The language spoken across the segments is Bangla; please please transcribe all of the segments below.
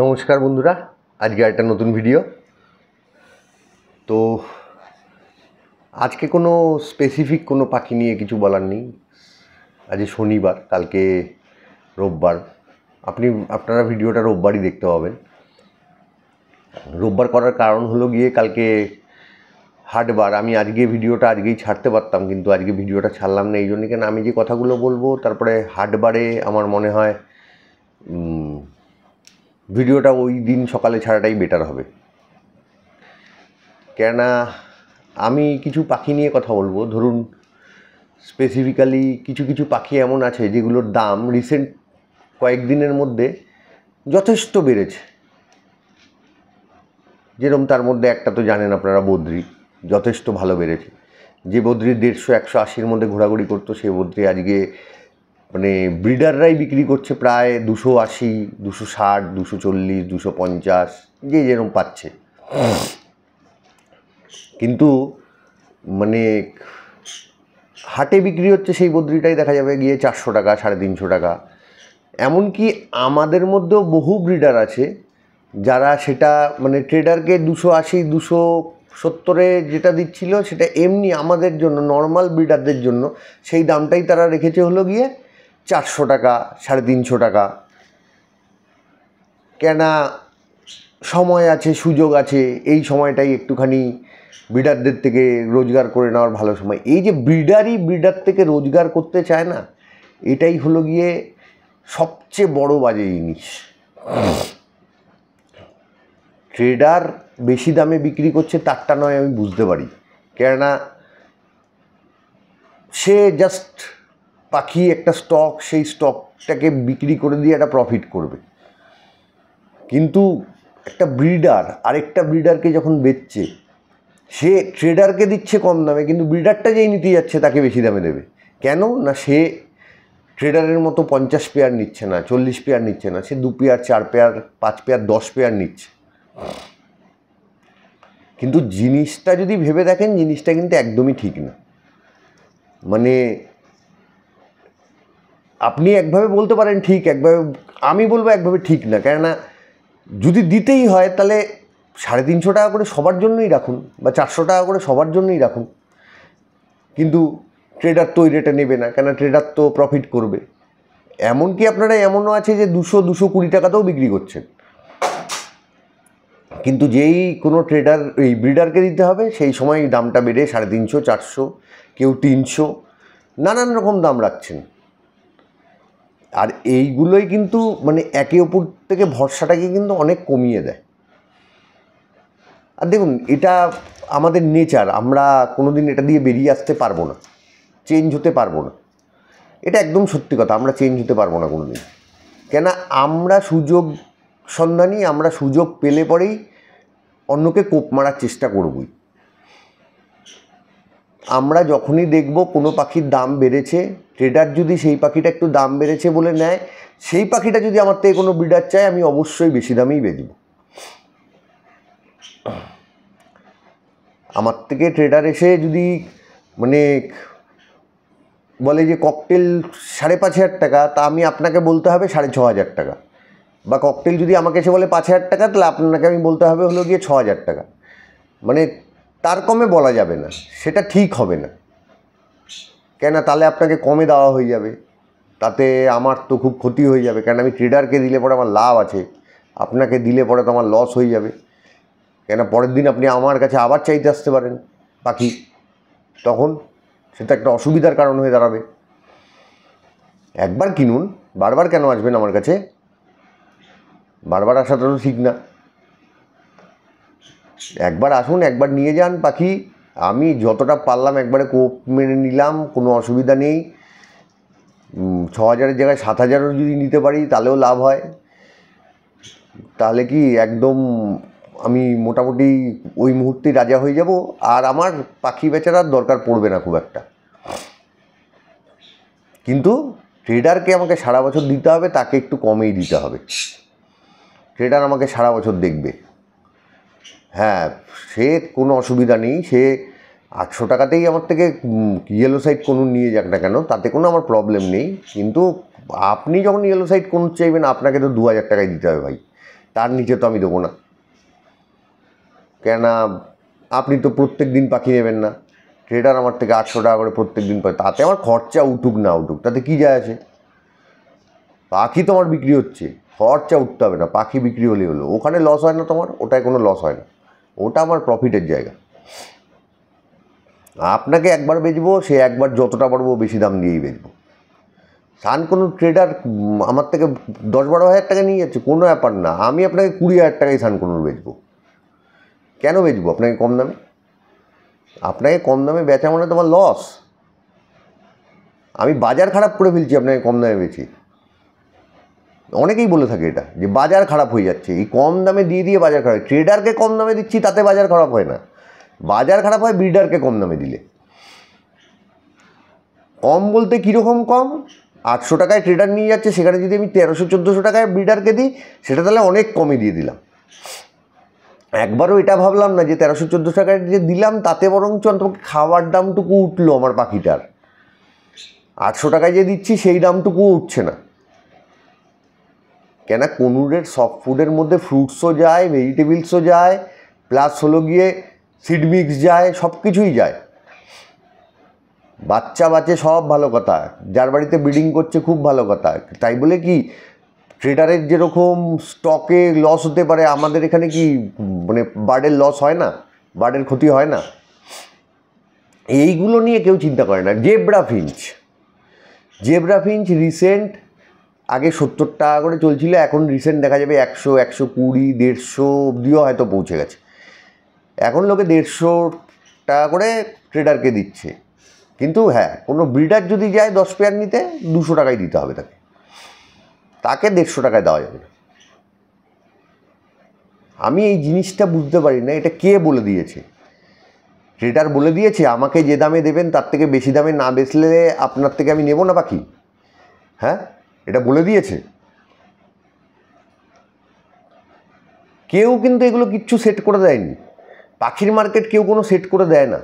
নমস্কার বন্ধুরা আজকে একটা নতুন ভিডিও তো আজকে কোনো স্পেসিফিক কোনো পাখি নিয়ে কিছু বলার নেই আজ শনিবার কালকে রোববার আপনি আপনারা ভিডিওটা রোববারই দেখতে পাবেন রোববার করার কারণ হলো গিয়ে কালকে হাটবার আমি আজকে ভিডিওটা আজকেই ছাড়তে পারতাম কিন্তু আজকে ভিডিওটা ছাড়লাম না এই জন্য কেন আমি যে কথাগুলো বলবো তারপরে হাটবারে আমার মনে হয় ভিডিওটা ওই দিন সকালে ছাড়াটাই বেটার হবে কেননা আমি কিছু পাখি নিয়ে কথা বলবো ধরুন স্পেসিফিক্যালি কিছু কিছু পাখি এমন আছে যেগুলোর দাম রিসেন্ট কয়েকদিনের মধ্যে যথেষ্ট বেড়েছে যেরকম তার মধ্যে একটা তো জানেন আপনারা বদ্রি যথেষ্ট ভালো বেড়েছে যে বদ্রি দেড়শো একশো আশির মধ্যে ঘোরাঘুরি করতো সেই বদ্রি আজকে মানে ব্রিডাররাই বিক্রি করছে প্রায় দুশো আশি দুশো ষাট দুশো চল্লিশ দুশো পঞ্চাশ যে যেরকম পাচ্ছে কিন্তু মানে হাটে বিক্রি হচ্ছে সেই বদ্রিটাই দেখা যাবে গিয়ে চারশো টাকা সাড়ে তিনশো টাকা এমনকি আমাদের মধ্যেও বহু ব্রিডার আছে যারা সেটা মানে ট্রেডারকে দুশো আশি দুশো সত্তরে যেটা দিচ্ছিল সেটা এমনি আমাদের জন্য নর্মাল ব্রিডারদের জন্য সেই দামটাই তারা রেখেছে হলো গিয়ে চারশো টাকা সাড়ে তিনশো টাকা কেনা সময় আছে সুযোগ আছে এই সময়টাই একটুখানি ব্রিডারদের থেকে রোজগার করে নেওয়ার ভালো সময় এই যে ব্রিডারই ব্রিডার থেকে রোজগার করতে চায় না এটাই হলো গিয়ে সবচেয়ে বড় বাজে জিনিস ট্রেডার বেশি দামে বিক্রি করছে তারটা নয় আমি বুঝতে পারি কেননা সে জাস্ট পাখি একটা স্টক সেই স্টকটাকে বিক্রি করে দিয়ে একটা প্রফিট করবে কিন্তু একটা ব্রিডার আরেকটা ব্রিডারকে যখন বেচছে সে ট্রেডারকে দিচ্ছে কম দামে কিন্তু ব্রিডারটা যেই নিতে যাচ্ছে তাকে বেশি দামে দেবে কেন না সে ট্রেডারের মতো পঞ্চাশ পেয়ার নিচ্ছে না চল্লিশ পেয়ার নিচ্ছে না সে দু পেয়ার চার পেয়ার পাঁচ পেয়ার দশ পেয়ার নিচ্ছে কিন্তু জিনিসটা যদি ভেবে দেখেন জিনিসটা কিন্তু একদমই ঠিক না মানে আপনি একভাবে বলতে পারেন ঠিক একভাবে আমি বলবো একভাবে ঠিক না কেননা যদি দিতেই হয় তাহলে সাড়ে তিনশো টাকা করে সবার জন্যই রাখুন বা চারশো টাকা করে সবার জন্যই রাখুন কিন্তু ট্রেডার তো ওই রেটে নেবে না কেন ট্রেডার তো প্রফিট করবে এমনকি আপনারা এমনও আছে যে দুশো দুশো কুড়ি টাকাতেও বিক্রি করছেন কিন্তু যেই কোনো ট্রেডার এই ব্রিডারকে দিতে হবে সেই সময় দামটা বেড়ে সাড়ে তিনশো চারশো কেউ তিনশো নানান রকম দাম রাখছেন আর এইগুলোই কিন্তু মানে একে অপর থেকে ভরসাটাকে কিন্তু অনেক কমিয়ে দেয় আর দেখুন এটা আমাদের নেচার আমরা কোনো দিন এটা দিয়ে বেরিয়ে আসতে পারবো না চেঞ্জ হতে পারবো না এটা একদম সত্যি কথা আমরা চেঞ্জ হতে পারবো না কোনো দিন কেন আমরা সুযোগ সন্ধানী আমরা সুযোগ পেলে পরেই অন্যকে কোপ মারার চেষ্টা করবই আমরা যখনই দেখব কোনো পাখির দাম বেড়েছে ট্রেডার যদি সেই পাখিটা একটু দাম বেড়েছে বলে নেয় সেই পাখিটা যদি আমার থেকে কোনো ব্রিডার চায় আমি অবশ্যই বেশি দামেই বেচব আমার থেকে ট্রেডার এসে যদি মানে বলে যে ককটেল সাড়ে পাঁচ হাজার টাকা তা আমি আপনাকে বলতে হবে সাড়ে ছ হাজার টাকা বা ককটেল যদি আমাকে এসে বলে পাঁচ হাজার টাকা তাহলে আপনাকে আমি বলতে হবে হলো গিয়ে ছ হাজার টাকা মানে তার কমে বলা যাবে না সেটা ঠিক হবে না কেন তাহলে আপনাকে কমে দেওয়া হয়ে যাবে তাতে আমার তো খুব ক্ষতি হয়ে যাবে কেন আমি ট্রেডারকে দিলে পরে আমার লাভ আছে আপনাকে দিলে পরে তো আমার লস হয়ে যাবে কেন পরের দিন আপনি আমার কাছে আবার চাইতে আসতে পারেন পাখি তখন সেটা একটা অসুবিধার কারণ হয়ে দাঁড়াবে একবার কিনুন বারবার কেন আসবেন আমার কাছে বারবার আসাটা তো ঠিক না একবার আসুন একবার নিয়ে যান পাখি আমি যতটা পারলাম একবারে কোপ মেনে নিলাম কোনো অসুবিধা নেই ছ হাজারের জায়গায় সাত হাজারও যদি নিতে পারি তাহলেও লাভ হয় তাহলে কি একদম আমি মোটামুটি ওই মুহূর্তে রাজা হয়ে যাব আর আমার পাখি বেচার দরকার পড়বে না খুব একটা কিন্তু ট্রেডারকে আমাকে সারা বছর দিতে হবে তাকে একটু কমেই দিতে হবে ট্রেডার আমাকে সারা বছর দেখবে হ্যাঁ সে কোনো অসুবিধা নেই সে আটশো টাকাতেই আমার থেকে ইয়েলো সাইড কোনো নিয়ে যাক না কেন তাতে কোনো আমার প্রবলেম নেই কিন্তু আপনি যখন ইয়েলো সাইড কোন চাইবেন আপনাকে তো দু হাজার টাকায় দিতে হবে ভাই তার নিচে তো আমি দেবো না কেননা আপনি তো প্রত্যেক দিন পাখি নেবেন না ট্রেডার আমার থেকে আটশো টাকা করে প্রত্যেক দিন পায় তাতে আমার খরচা উঠুক না উঠুক তাতে কী যায় আছে পাখি তোমার বিক্রি হচ্ছে খরচা উঠতে হবে না পাখি বিক্রি হলেই হলো ওখানে লস হয় না তোমার ওটায় কোনো লস হয় না ওটা আমার প্রফিটের জায়গা আপনাকে একবার বেচবো সে একবার যতটা পারবো বেশি দাম দিয়েই বেচবো সান কোনো ট্রেডার আমার থেকে দশ বারো হাজার টাকা নিয়ে যাচ্ছে কোনো ব্যাপার না আমি আপনাকে কুড়ি হাজার টাকায় সান কোনোর বেচবো কেন বেচবো আপনাকে কম দামে আপনাকে কম দামে বেচা মানে তোমার লস আমি বাজার খারাপ করে ফেলছি আপনাকে কম দামে বেছি অনেকেই বলে থাকে এটা যে বাজার খারাপ হয়ে যাচ্ছে এই কম দামে দিয়ে দিয়ে বাজার খারাপ ট্রেডারকে কম দামে দিচ্ছি তাতে বাজার খারাপ হয় না বাজার খারাপ হয় ব্রিডারকে কম দামে দিলে কম বলতে কীরকম কম আটশো টাকায় ট্রেডার নিয়ে যাচ্ছে সেখানে যদি আমি তেরোশো চোদ্দোশো টাকায় ব্রিডারকে দিই সেটা তাহলে অনেক কমে দিয়ে দিলাম একবারও এটা ভাবলাম না যে তেরোশো চোদ্দোশো টাকায় যে দিলাম তাতে বরঞ্চ তোমাকে খাওয়ার দামটুকু উঠলো আমার পাখিটার আটশো টাকায় যে দিচ্ছি সেই দামটুকু উঠছে না কেন কনুরের সফট ফুডের মধ্যে ফ্রুটসও যায় ভেজিটেবলসও যায় প্লাস হলো গিয়ে সিড মিক্স যায় সব কিছুই যায় বাচ্চা বাচ্চে সব ভালো কথা যার বাড়িতে ব্রিডিং করছে খুব ভালো কথা তাই বলে কি ট্রেডারের যেরকম স্টকে লস হতে পারে আমাদের এখানে কি মানে বার্ডের লস হয় না বার্ডের ক্ষতি হয় না এইগুলো নিয়ে কেউ চিন্তা করে না zebra finch zebra finch recent আগে সত্তর টাকা করে চলছিল এখন রিসেন্ট দেখা যাবে একশো একশো কুড়ি দেড়শো অবধিও হয়তো পৌঁছে গেছে এখন লোকে দেড়শো টাকা করে ট্রেডারকে দিচ্ছে কিন্তু হ্যাঁ কোনো ব্রিডার যদি যায় দশ পেয়ার নিতে দুশো টাকায় দিতে হবে তাকে তাকে দেড়শো টাকায় দেওয়া যাবে না আমি এই জিনিসটা বুঝতে পারি না এটা কে বলে দিয়েছে ট্রেডার বলে দিয়েছে আমাকে যে দামে দেবেন তার থেকে বেশি দামে না বেচলে আপনার থেকে আমি নেব না পাখি হ্যাঁ এটা বলে দিয়েছে কেউ কিন্তু এগুলো কিচ্ছু সেট করে দেয়নি পাখির মার্কেট কেউ কোনো সেট করে দেয় না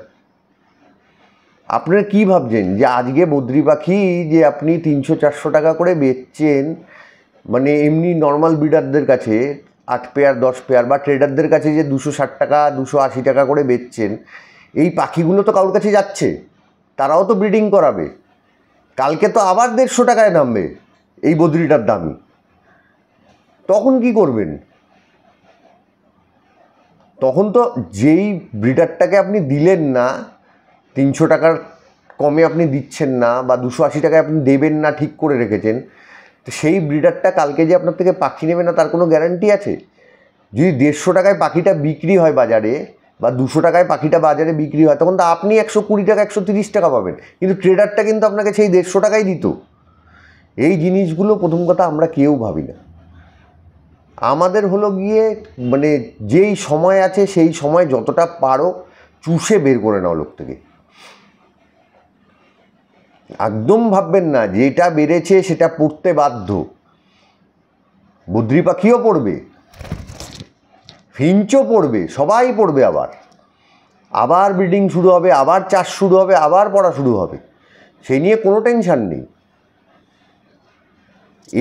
আপনারা কি ভাবছেন যে আজকে বদ্রি পাখি যে আপনি তিনশো চারশো টাকা করে বেচছেন মানে এমনি নর্মাল বিডারদের কাছে আট পেয়ার দশ পেয়ার বা ট্রেডারদের কাছে যে দুশো ষাট টাকা দুশো আশি টাকা করে বেচছেন এই পাখিগুলো তো কারোর কাছে যাচ্ছে তারাও তো ব্রিডিং করাবে কালকে তো আবার দেড়শো টাকায় নামবে এই বদ্রিটার দামি তখন কি করবেন তখন তো যেই ব্রিডারটাকে আপনি দিলেন না তিনশো টাকার কমে আপনি দিচ্ছেন না বা দুশো আশি টাকায় আপনি দেবেন না ঠিক করে রেখেছেন তো সেই ব্রিডারটা কালকে যে আপনার থেকে পাখি নেবে না তার কোনো গ্যারান্টি আছে যদি দেড়শো টাকায় পাখিটা বিক্রি হয় বাজারে বা দুশো টাকায় পাখিটা বাজারে বিক্রি হয় তখন তো আপনি একশো কুড়ি টাকা একশো তিরিশ টাকা পাবেন কিন্তু ট্রেডারটা কিন্তু আপনাকে সেই দেড়শো টাকাই দিত এই জিনিসগুলো প্রথম কথা আমরা কেউ ভাবি না আমাদের হলো গিয়ে মানে যেই সময় আছে সেই সময় যতটা পারো চুষে বের করে নাও লোক থেকে একদম ভাববেন না যেটা বেড়েছে সেটা পড়তে বাধ্য বদ্রি পাখিও পড়বে ফিঞ্চও পড়বে সবাই পড়বে আবার আবার ব্রিডিং শুরু হবে আবার চাষ শুরু হবে আবার পড়া শুরু হবে সেই নিয়ে কোনো টেনশান নেই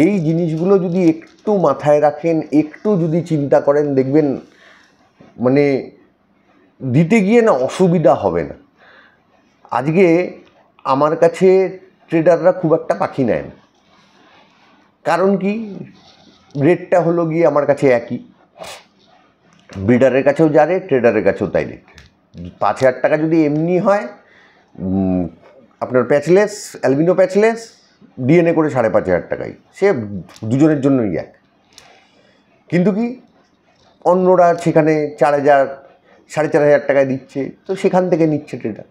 এই জিনিসগুলো যদি একটু মাথায় রাখেন একটু যদি চিন্তা করেন দেখবেন মানে দিতে গিয়ে না অসুবিধা হবে না আজকে আমার কাছে ট্রেডাররা খুব একটা পাখি নেয় না কারণ কি রেটটা হলো গিয়ে আমার কাছে একই ব্রিডারের কাছেও যা রেট ট্রেডারের কাছেও তাই রেট পাঁচ হাজার টাকা যদি এমনি হয় আপনার প্যাচলেস অ্যালবিনো প্যাচলেস ডিএনএ করে সাড়ে পাঁচ হাজার টাকাই সে দুজনের জন্যই এক কিন্তু কি অন্যরা সেখানে চার হাজার সাড়ে চার হাজার টাকায় দিচ্ছে তো সেখান থেকে নিচ্ছে সেটা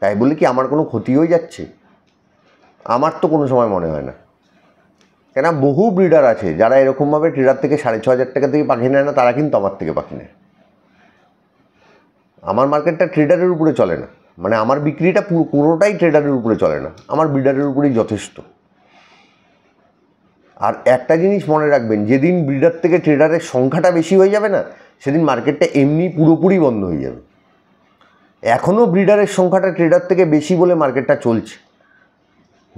তাই বলে কি আমার কোনো ক্ষতি হয়ে যাচ্ছে আমার তো কোনো সময় মনে হয় না কেন বহু ব্রিডার আছে যারা এরকমভাবে ট্রেডার থেকে সাড়ে ছ হাজার টাকা থেকে পাখি নেয় না তারা কিন্তু আমার থেকে পাখি নেয় আমার মার্কেটটা ট্রেডারের উপরে চলে না মানে আমার বিক্রিটা পুরোটাই ট্রেডারের উপরে চলে না আমার ব্রিডারের উপরেই যথেষ্ট আর একটা জিনিস মনে রাখবেন যেদিন ব্রিডার থেকে ট্রেডারের সংখ্যাটা বেশি হয়ে যাবে না সেদিন মার্কেটটা এমনি পুরোপুরি বন্ধ হয়ে যাবে এখনও ব্রিডারের সংখ্যাটা ট্রেডার থেকে বেশি বলে মার্কেটটা চলছে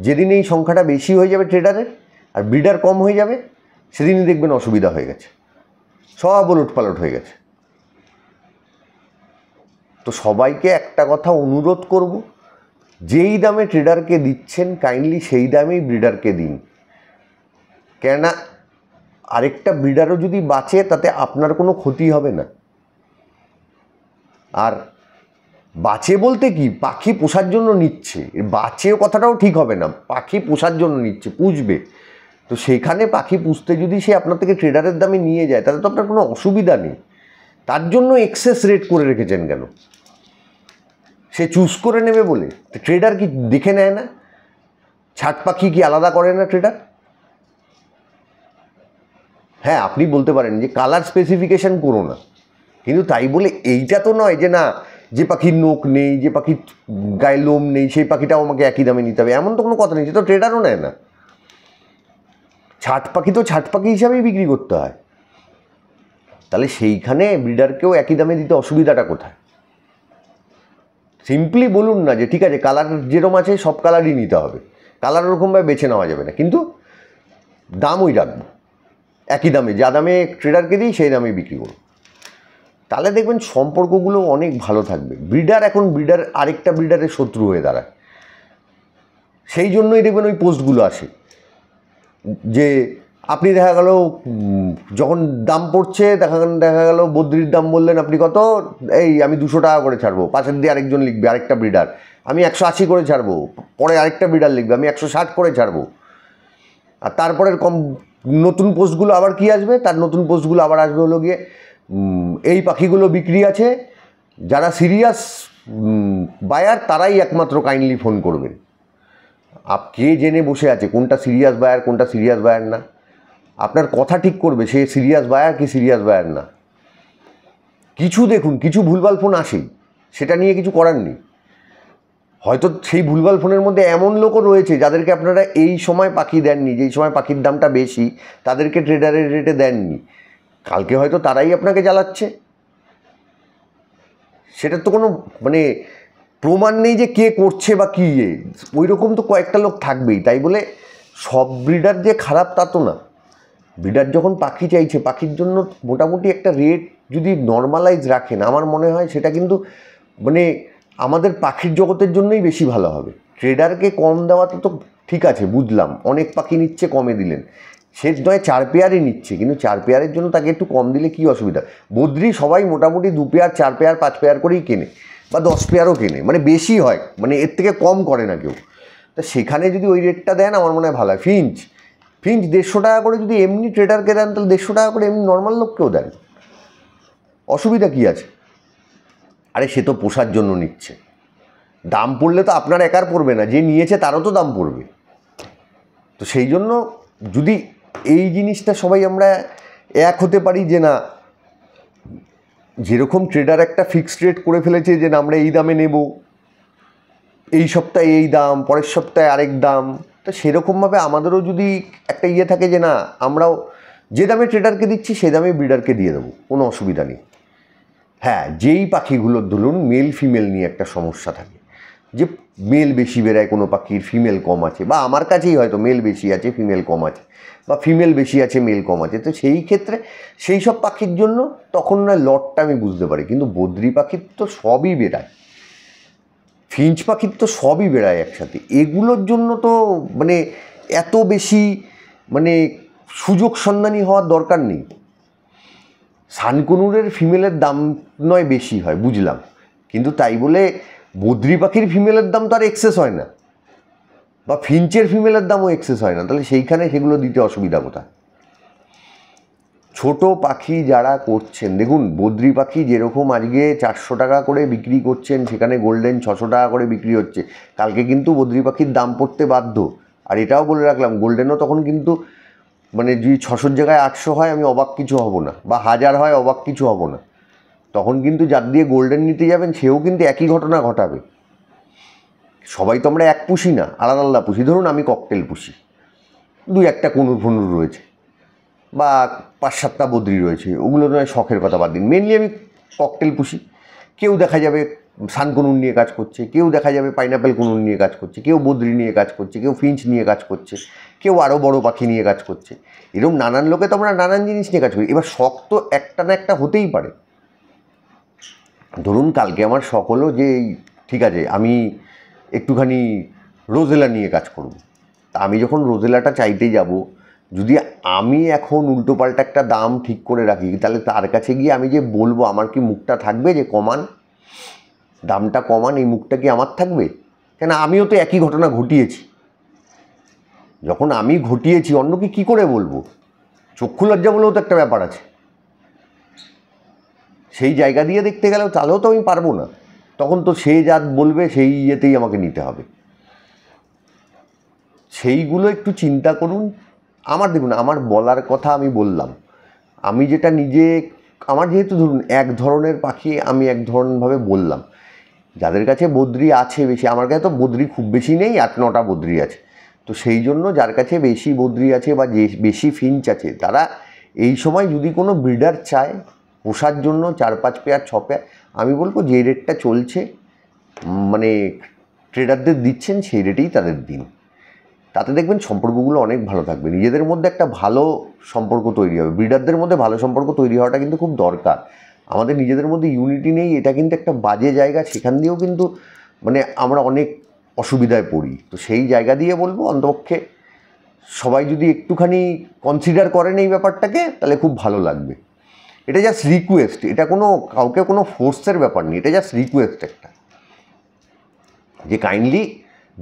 যেদিন এই সংখ্যাটা বেশি হয়ে যাবে ট্রেডারের আর ব্রিডার কম হয়ে যাবে সেদিনই দেখবেন অসুবিধা হয়ে গেছে সব ওলটপালট হয়ে গেছে তো সবাইকে একটা কথা অনুরোধ করব যেই দামে ট্রেডারকে দিচ্ছেন কাইন্ডলি সেই দামেই ব্রিডারকে দিন কেননা আরেকটা ব্রিডারও যদি বাঁচে তাতে আপনার কোনো ক্ষতি হবে না আর বাঁচে বলতে কি পাখি পোষার জন্য নিচ্ছে বাঁচেও কথাটাও ঠিক হবে না পাখি পোষার জন্য নিচ্ছে পুষবে তো সেখানে পাখি পুষতে যদি সে আপনার থেকে ট্রেডারের দামে নিয়ে যায় তাহলে তো আপনার কোনো অসুবিধা নেই তার জন্য এক্সেস রেট করে রেখেছেন কেন সে চুজ করে নেবে বলে ট্রেডার কি দেখে নেয় না ছাট পাখি কি আলাদা করে না ট্রেডার হ্যাঁ আপনি বলতে পারেন যে কালার স্পেসিফিকেশান করো না কিন্তু তাই বলে এইটা তো নয় যে না যে পাখির নোখ নেই যে পাখির গায়ে লোম নেই সেই পাখিটাও আমাকে একই দামে নিতে হবে এমন তো কোনো কথা নেই সে তো ট্রেডারও নেয় না ছাট পাখি তো ছাট পাখি হিসাবেই বিক্রি করতে হয় তাহলে সেইখানে ব্রিডারকেও একই দামে দিতে অসুবিধাটা কোথায় সিম্পলি বলুন না যে ঠিক আছে কালার যেরকম আছে সব কালারই নিতে হবে কালার ওরকমভাবে বেছে নেওয়া যাবে না কিন্তু দাম ওই রাখবো একই দামে যা দামে ট্রেডারকে দিই সেই দামে বিক্রি করুন তাহলে দেখবেন সম্পর্কগুলো অনেক ভালো থাকবে ব্রিডার এখন ব্রিডার আরেকটা ব্রিডারের শত্রু হয়ে দাঁড়ায় সেই জন্যই দেখবেন ওই পোস্টগুলো আসে যে আপনি দেখা গেল যখন দাম পড়ছে দেখা দেখা গেল বদ্রির দাম বললেন আপনি কত এই আমি দুশো টাকা করে ছাড়বো পাশের দিয়ে আরেকজন লিখবে আরেকটা ব্রিডার আমি একশো আশি করে ছাড়বো পরে আরেকটা ব্রিডার লিখবে আমি একশো ষাট করে ছাড়বো আর তারপরের কম নতুন পোস্টগুলো আবার কি আসবে তার নতুন পোস্টগুলো আবার আসবে হলো গিয়ে এই পাখিগুলো বিক্রি আছে যারা সিরিয়াস বায়ার তারাই একমাত্র কাইন্ডলি ফোন করবেন আপ কে জেনে বসে আছে কোনটা সিরিয়াস বায়ার কোনটা সিরিয়াস বায়ার না আপনার কথা ঠিক করবে সে সিরিয়াস বায়ার কি সিরিয়াস বায়ার না কিছু দেখুন কিছু ভুলভাল ফোন আসেই সেটা নিয়ে কিছু করার নেই হয়তো সেই ভুলভাল ফোনের মধ্যে এমন লোকও রয়েছে যাদেরকে আপনারা এই সময় পাখি দেননি যেই সময় পাখির দামটা বেশি তাদেরকে ট্রেডারের রেটে দেননি কালকে হয়তো তারাই আপনাকে জ্বালাচ্ছে সেটা তো কোনো মানে প্রমাণ নেই যে কে করছে বা কী ইয়ে ওই রকম তো কয়েকটা লোক থাকবেই তাই বলে সব ব্রিডার যে খারাপ তা তো না ব্রিডার যখন পাখি চাইছে পাখির জন্য মোটামুটি একটা রেট যদি নর্মালাইজ রাখেন আমার মনে হয় সেটা কিন্তু মানে আমাদের পাখির জগতের জন্যই বেশি ভালো হবে ট্রেডারকে কম দেওয়াতে তো ঠিক আছে বুঝলাম অনেক পাখি নিচ্ছে কমে দিলেন সে নয় চার পেয়ারই নিচ্ছে কিন্তু চার পেয়ারের জন্য তাকে একটু কম দিলে কী অসুবিধা বদ্রি সবাই মোটামুটি দু পেয়ার চার পেয়ার পাঁচ পেয়ার করেই কেনে বা দশ পেয়ারও কেনে মানে বেশি হয় মানে এর থেকে কম করে না কেউ তা সেখানে যদি ওই রেটটা দেন আমার মনে হয় ভালো হয় ফিঞ্চ ফিঞ্চ দেড়শো টাকা করে যদি এমনি ট্রেডারকে দেন তাহলে দেড়শো টাকা করে এমনি নর্মাল লোককেও দেন অসুবিধা কী আছে আরে সে তো পোষার জন্য নিচ্ছে দাম পড়লে তো আপনার একার পড়বে না যে নিয়েছে তারও তো দাম পড়বে তো সেই জন্য যদি এই জিনিসটা সবাই আমরা এক হতে পারি যে না যেরকম ট্রেডার একটা ফিক্সড রেট করে ফেলেছে যে না আমরা এই দামে নেব এই সপ্তাহে এই দাম পরের সপ্তাহে আরেক দাম তো সেরকমভাবে আমাদেরও যদি একটা ইয়ে থাকে যে না আমরাও যে দামে ট্রেডারকে দিচ্ছি সে দামে ব্রিডারকে দিয়ে দেবো কোনো অসুবিধা নেই হ্যাঁ যেই পাখিগুলোর ধরুন মেল ফিমেল নিয়ে একটা সমস্যা থাকে যে মেল বেশি বেড়ায় কোনো পাখির ফিমেল কম আছে বা আমার কাছেই হয়তো মেল বেশি আছে ফিমেল কম আছে বা ফিমেল বেশি আছে মেল কম আছে তো সেই ক্ষেত্রে সেই সব পাখির জন্য তখন না লটটা আমি বুঝতে পারি কিন্তু বদ্রি পাখির তো সবই বেড়ায় ফিঞ্চ পাখির তো সবই বেড়ায় একসাথে এগুলোর জন্য তো মানে এত বেশি মানে সুযোগ সন্ধানী হওয়ার দরকার নেই সানকুনুরের ফিমেলের দাম নয় বেশি হয় বুঝলাম কিন্তু তাই বলে বদ্রি পাখির ফিমেলের দাম তো আর এক্সেস হয় না বা ফিঞ্চের ফিমেলের দামও এক্সেস হয় না তাহলে সেইখানে সেগুলো দিতে অসুবিধা কোথায় ছোট পাখি যারা করছেন দেখুন বদ্রি পাখি যেরকম আজকে চারশো টাকা করে বিক্রি করছেন সেখানে গোল্ডেন ছশো টাকা করে বিক্রি হচ্ছে কালকে কিন্তু বদ্রি পাখির দাম পড়তে বাধ্য আর এটাও বলে রাখলাম গোল্ডেনও তখন কিন্তু মানে যদি ছশোর জায়গায় আটশো হয় আমি অবাক কিছু হব না বা হাজার হয় অবাক কিছু হব না তখন কিন্তু যার দিয়ে গোল্ডেন নিতে যাবেন সেও কিন্তু একই ঘটনা ঘটাবে সবাই তো আমরা এক পুষি না আলাদা আলাদা পুষি ধরুন আমি ককটেল পুষি দুই একটা কনুর ফনুর রয়েছে বা পাঁচ সাতটা বদ্রি রয়েছে ওগুলো নয় শখের কথা বাদ দিন মেনলি আমি ককটেল পুষি কেউ দেখা যাবে সানকুনুন নিয়ে কাজ করছে কেউ দেখা যাবে পাইনাপেল কুনুন নিয়ে কাজ করছে কেউ বদ্রি নিয়ে কাজ করছে কেউ ফিঞ্চ নিয়ে কাজ করছে কেউ আরও বড় পাখি নিয়ে কাজ করছে এরকম নানান লোকে তো আমরা নানান জিনিস নিয়ে কাজ করি এবার শখ তো একটা না একটা হতেই পারে ধরুন কালকে আমার শখ হলো যে ঠিক আছে আমি একটুখানি রোজেলা নিয়ে কাজ করব তা আমি যখন রোজেলাটা চাইতে যাব যদি আমি এখন উল্টোপাল্টা একটা দাম ঠিক করে রাখি তাহলে তার কাছে গিয়ে আমি যে বলবো আমার কি মুখটা থাকবে যে কমান দামটা কমান এই মুখটা কি আমার থাকবে কেন আমিও তো একই ঘটনা ঘটিয়েছি যখন আমি ঘটিয়েছি অন্যকে কি করে বলবো চক্ষু লজ্জা বলেও তো একটা ব্যাপার আছে সেই জায়গা দিয়ে দেখতে গেলেও তাহলেও তো আমি পারবো না তখন তো সে যা বলবে সেই ইয়েতেই আমাকে নিতে হবে সেইগুলো একটু চিন্তা করুন আমার দেখুন আমার বলার কথা আমি বললাম আমি যেটা নিজে আমার যেহেতু ধরুন এক ধরনের পাখি আমি এক ধরনভাবে বললাম যাদের কাছে বদ্রি আছে বেশি আমার কাছে তো বদ্রি খুব বেশি নেই আট নটা বদ্রি আছে তো সেই জন্য যার কাছে বেশি বদ্রি আছে বা যে বেশি ফিঞ্চ আছে তারা এই সময় যদি কোনো ব্রিডার চায় পোষার জন্য চার পাঁচ পেয়ার ছ পেয়ার আমি বলবো যে রেটটা চলছে মানে ট্রেডারদের দিচ্ছেন সেই রেটেই তাদের দিন তাতে দেখবেন সম্পর্কগুলো অনেক ভালো থাকবে নিজেদের মধ্যে একটা ভালো সম্পর্ক তৈরি হবে ব্রিডারদের মধ্যে ভালো সম্পর্ক তৈরি হওয়াটা কিন্তু খুব দরকার আমাদের নিজেদের মধ্যে ইউনিটি নেই এটা কিন্তু একটা বাজে জায়গা সেখান দিয়েও কিন্তু মানে আমরা অনেক অসুবিধায় পড়ি তো সেই জায়গা দিয়ে বলবো অন্তপক্ষে সবাই যদি একটুখানি কনসিডার করেন এই ব্যাপারটাকে তাহলে খুব ভালো লাগবে এটা জাস্ট রিকোয়েস্ট এটা কোনো কাউকে কোনো ফোর্সের ব্যাপার নেই এটা জাস্ট রিকোয়েস্ট একটা যে কাইন্ডলি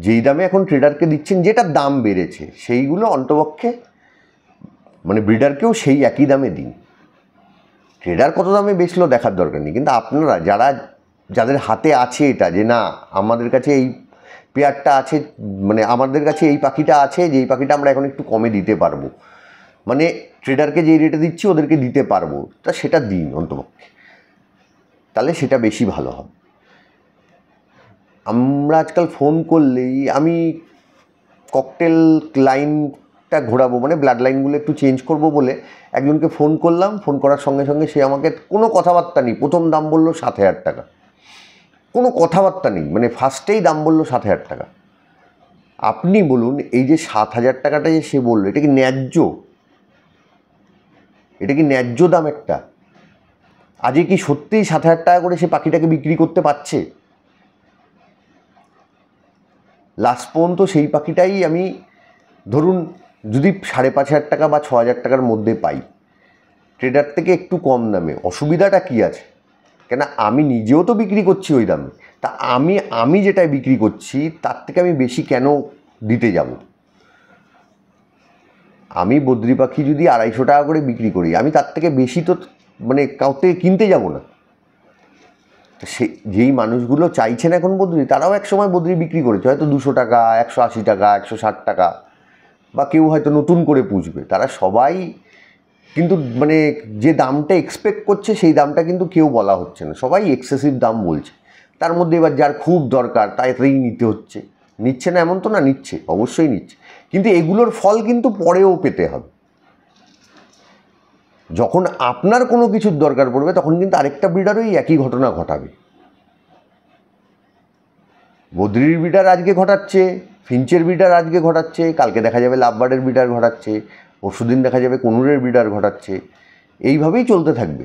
যেই দামে এখন ট্রেডারকে দিচ্ছেন যেটা দাম বেড়েছে সেইগুলো অন্তপক্ষে মানে ব্রিডারকেও সেই একই দামে দিন ট্রেডার কত দামে বেচলো দেখার দরকার নেই কিন্তু আপনারা যারা যাদের হাতে আছে এটা যে না আমাদের কাছে এই পেয়ারটা আছে মানে আমাদের কাছে এই পাখিটা আছে যে এই পাখিটা আমরা এখন একটু কমে দিতে পারবো মানে ট্রেডারকে যে রেটে দিচ্ছি ওদেরকে দিতে পারবো তা সেটা দিন অন্তপক্ষে তাহলে সেটা বেশি ভালো হবে আমরা আজকাল ফোন করলেই আমি ককটেল ক্লাইন্ট টা ঘোরাবো মানে ব্লাড লাইনগুলো একটু চেঞ্জ করব বলে একজনকে ফোন করলাম ফোন করার সঙ্গে সঙ্গে সে আমাকে কোনো কথাবার্তা নেই প্রথম দাম বললো সাত হাজার টাকা কোনো কথাবার্তা নেই মানে ফার্স্টেই দাম বললো সাত হাজার টাকা আপনি বলুন এই যে সাত হাজার টাকাটা যে সে বললো এটা কি ন্যায্য এটা কি ন্যায্য দাম একটা আজকে কি সত্যিই সাত হাজার টাকা করে সে পাখিটাকে বিক্রি করতে পারছে লাস্ট পর্যন্ত সেই পাখিটাই আমি ধরুন যদি সাড়ে পাঁচ হাজার টাকা বা ছ হাজার টাকার মধ্যে পাই ট্রেডার থেকে একটু কম দামে অসুবিধাটা কী আছে কেন আমি নিজেও তো বিক্রি করছি ওই দামে তা আমি আমি যেটা বিক্রি করছি তার থেকে আমি বেশি কেন দিতে যাব আমি বদ্রি পাখি যদি আড়াইশো টাকা করে বিক্রি করি আমি তার থেকে বেশি তো মানে কাউ থেকে কিনতে যাব না সে যেই মানুষগুলো চাইছেন এখন বদ্রি তারাও এক সময় বদ্রি বিক্রি করেছে হয়তো দুশো টাকা একশো আশি টাকা একশো ষাট টাকা বা কেউ হয়তো নতুন করে পুষবে তারা সবাই কিন্তু মানে যে দামটা এক্সপেক্ট করছে সেই দামটা কিন্তু কেউ বলা হচ্ছে না সবাই এক্সেসিভ দাম বলছে তার মধ্যে এবার যার খুব দরকার তাই নিতে হচ্ছে নিচ্ছে না এমন তো না নিচ্ছে অবশ্যই নিচ্ছে কিন্তু এগুলোর ফল কিন্তু পরেও পেতে হবে যখন আপনার কোনো কিছুর দরকার পড়বে তখন কিন্তু আরেকটা ব্রিডারও একই ঘটনা ঘটাবে বদ্রির বিটার আজকে ঘটাচ্ছে ফিঞ্চের বিটার আজকে ঘটাচ্ছে কালকে দেখা যাবে লাভবার্ডের বিটার ঘটাচ্ছে পরশুদিন দেখা যাবে কনুরের বিটার ঘটাচ্ছে এইভাবেই চলতে থাকবে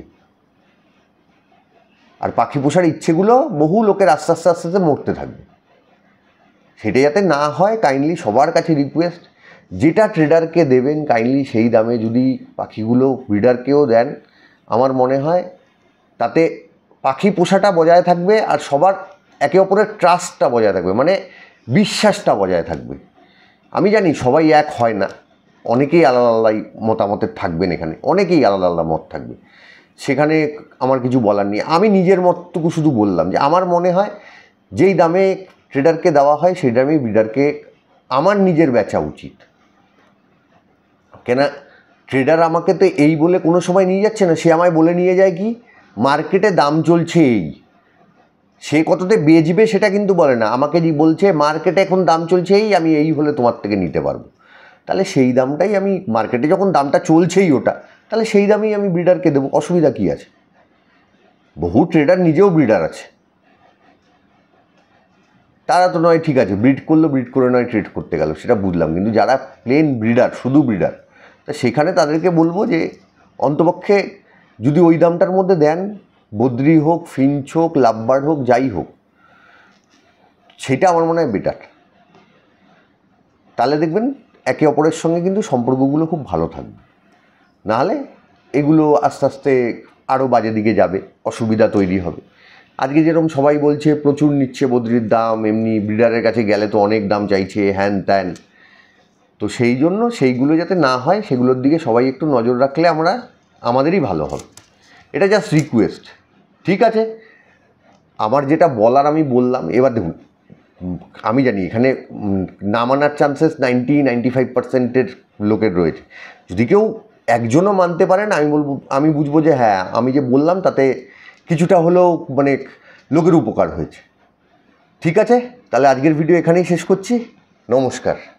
আর পাখি পোষার ইচ্ছেগুলো বহু লোকের আস্তে আস্তে আস্তে আস্তে মরতে থাকবে সেটা যাতে না হয় কাইন্ডলি সবার কাছে রিকোয়েস্ট যেটা ট্রেডারকে দেবেন কাইন্ডলি সেই দামে যদি পাখিগুলো ব্রিডারকেও দেন আমার মনে হয় তাতে পাখি পোষাটা বজায় থাকবে আর সবার একে অপরের ট্রাস্টটা বজায় থাকবে মানে বিশ্বাসটা বজায় থাকবে আমি জানি সবাই এক হয় না অনেকেই আলাদা আলাদা মতামতের থাকবেন এখানে অনেকেই আলাদা আলাদা মত থাকবে সেখানে আমার কিছু বলার নেই আমি নিজের মতটুকু শুধু বললাম যে আমার মনে হয় যেই দামে ট্রেডারকে দেওয়া হয় সেই দামে বিডারকে আমার নিজের বেচা উচিত কেনা ট্রেডার আমাকে তো এই বলে কোনো সময় নিয়ে যাচ্ছে না সে আমায় বলে নিয়ে যায় কি মার্কেটে দাম চলছে এই সে কততে বেচবে সেটা কিন্তু বলে না আমাকে যে বলছে মার্কেটে এখন দাম চলছেই আমি এই হলে তোমার থেকে নিতে পারবো তাহলে সেই দামটাই আমি মার্কেটে যখন দামটা চলছেই ওটা তাহলে সেই দামেই আমি ব্রিডারকে দেবো অসুবিধা কী আছে বহু ট্রেডার নিজেও ব্রিডার আছে তারা তো নয় ঠিক আছে ব্রিড করলো ব্রিড করে নয় ট্রেড করতে গেল সেটা বুঝলাম কিন্তু যারা প্লেন ব্রিডার শুধু ব্রিডার তা সেখানে তাদেরকে বলবো যে অন্তপক্ষে যদি ওই দামটার মধ্যে দেন বদ্রি হোক ফিঞ্চ হোক লাভবার হোক যাই হোক সেটা আমার মনে হয় বেটার তাহলে দেখবেন একে অপরের সঙ্গে কিন্তু সম্পর্কগুলো খুব ভালো থাকবে নাহলে এগুলো আস্তে আস্তে আরও বাজে দিকে যাবে অসুবিধা তৈরি হবে আজকে যেরকম সবাই বলছে প্রচুর নিচ্ছে বদ্রির দাম এমনি ব্রিডারের কাছে গেলে তো অনেক দাম চাইছে হ্যান ত্যান তো সেই জন্য সেইগুলো যাতে না হয় সেগুলোর দিকে সবাই একটু নজর রাখলে আমরা আমাদেরই ভালো হবে এটা জাস্ট রিকোয়েস্ট ঠিক আছে আমার যেটা বলার আমি বললাম এবার দেখুন আমি জানি এখানে নামানার চান্সেস নাইনটি নাইনটি ফাইভ পার্সেন্টের লোকের রয়েছে যদি কেউ একজনও মানতে পারেন আমি বলবো আমি বুঝবো যে হ্যাঁ আমি যে বললাম তাতে কিছুটা হলেও মানে লোকের উপকার হয়েছে ঠিক আছে তাহলে আজকের ভিডিও এখানেই শেষ করছি নমস্কার